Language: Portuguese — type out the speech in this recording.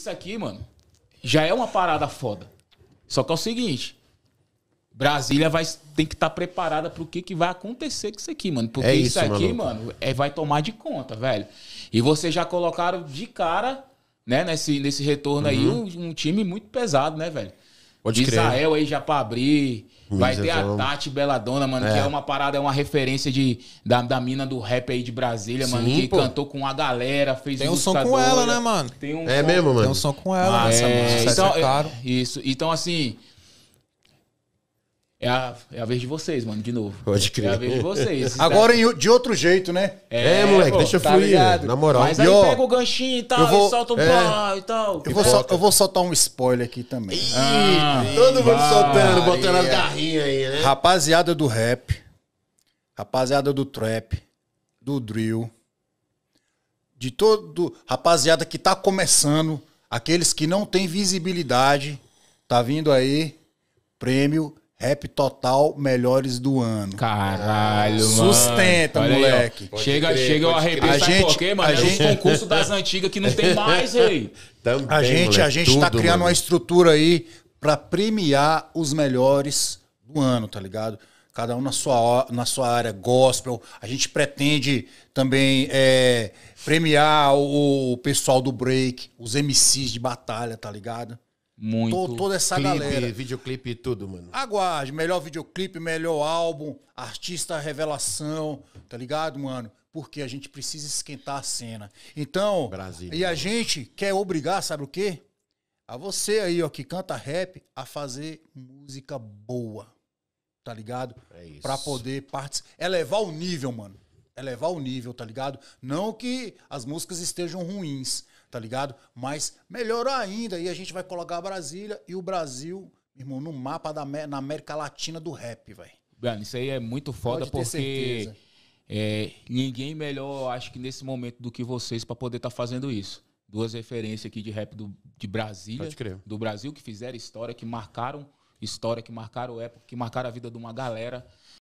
Isso aqui, mano, já é uma parada foda. Só que é o seguinte. Brasília vai tem que estar tá preparada para o que, que vai acontecer com isso aqui, mano. Porque é isso, isso, aqui, maluco. mano, é, vai tomar de conta, velho. E vocês já colocaram de cara, né, nesse, nesse retorno uhum. aí, um, um time muito pesado, né, velho? Pode Israel crer. aí já pra abrir. vai ter é a Tati Beladona mano, é. que é uma parada, é uma referência de, da, da mina do rap aí de Brasília, Sim, mano, que pô. cantou com a galera, fez Tem um som com ela, né, mano? Tem um é som, mesmo, mano? Tem um som com ela. Nossa, é, mano. Então, é, isso. Então, assim, é a, é a vez de vocês, mano, de novo. Pode crer. É a vez de vocês. Agora em, de outro jeito, né? É, é moleque, pô, deixa eu tá fluir. Na moral. Mas aí eu, pega o ganchinho e tal, vou, e solta o um é, e tal. Eu vou, sol, eu vou soltar um spoiler aqui também. Ih, ah, todo mundo soltando, botando as garrinhas aí, né? Rapaziada do rap, rapaziada do trap, do drill, de todo. Rapaziada que tá começando, aqueles que não tem visibilidade, tá vindo aí, prêmio Rap total, melhores do ano. Caralho, ah, mano. Sustenta, Olha moleque. Aí, chega, crer, chega, o arrepio. Sabe gente, por quê, mano? A é gente... É concurso das antigas que não tem mais, aí. Também, a gente, moleque, a gente tá tudo, tá criando mano. uma estrutura aí para premiar os melhores do ano, tá ligado? Cada um na sua, na sua área, gospel. A gente pretende também é, premiar o, o pessoal do break, os MCs de batalha, tá ligado? muito. Tô, toda essa clipe, galera. Videoclipe e tudo, mano. Aguarde, melhor videoclipe, melhor álbum, artista revelação, tá ligado, mano? Porque a gente precisa esquentar a cena. Então, Brasil, e a gente quer obrigar, sabe o quê? A você aí, ó, que canta rap, a fazer música boa. Tá ligado? É isso. Pra poder participar. Elevar é o nível, mano. Elevar é o nível, tá ligado? Não que as músicas estejam ruins, tá ligado? Mas melhor ainda, e a gente vai colocar Brasília e o Brasil, irmão, no mapa da na América Latina do rap, velho. Mano, isso aí é muito foda Pode porque é, ninguém melhor, acho que nesse momento, do que vocês para poder estar tá fazendo isso. Duas referências aqui de rap do, de Brasília, do Brasil, que fizeram história, que marcaram história, que marcaram época, que marcaram a vida de uma galera.